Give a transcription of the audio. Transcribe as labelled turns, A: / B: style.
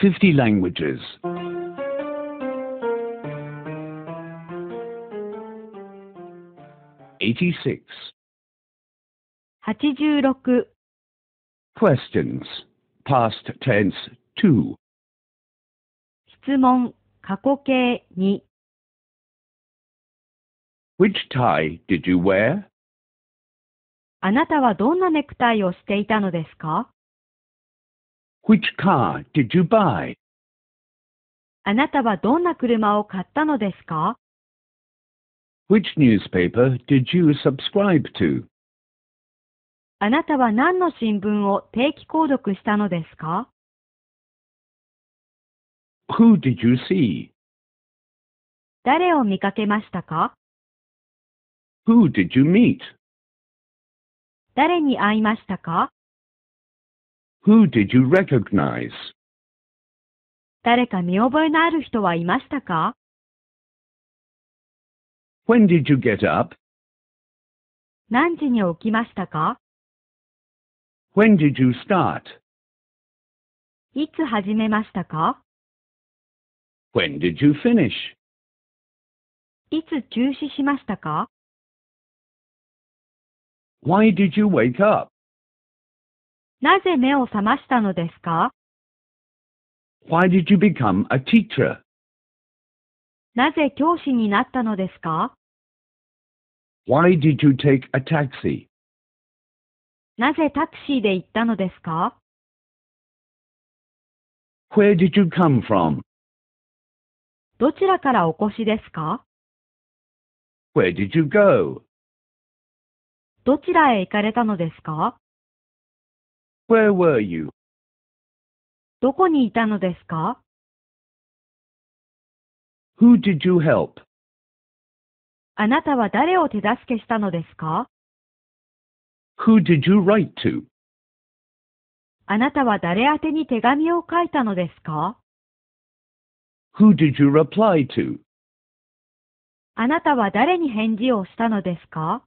A: 50 languages. Eighty-six.
B: 86
A: Questions. Past tense 2.
B: 質問過去形2
A: Which tie did you wear?
B: あなたはどんなネクタイをしていたのですか
A: Which car did you
B: buy? あなたはどんな車を買ったのですか
A: Which newspaper did you subscribe to?
B: あなたは何の新聞を定期購読したのですか
A: Who did you see?
B: 誰を見かけましたか
A: Who did you meet?
B: 誰に会いましたか
A: Who did you recognize?
B: 誰か見覚えのある人はいましたか
A: When did you get up?
B: 何時に起きましたか
A: When did you start?
B: いつ始めましたか
A: When did you finish?
B: いつ中止しましたか
A: Why did you wake up?
B: なぜ目を覚ましたのですか
A: ?Why did you become a teacher?
B: なぜ教師になったのですか
A: ?Why did you take a taxi?
B: なぜタクシーで行ったのですか
A: ?Where did you come from?
B: どちらからお越しですか
A: ?Where did you go?
B: どちらへ行かれたのですか
A: Where were you?
B: どこにいたのですか
A: Who did you help?
B: あなたは誰を手助けしたのですか Who
A: did you write to?
B: あなたは誰宛てに手紙を書いたのですか
A: Who did you reply to?
B: あなたは誰に返事をしたのですか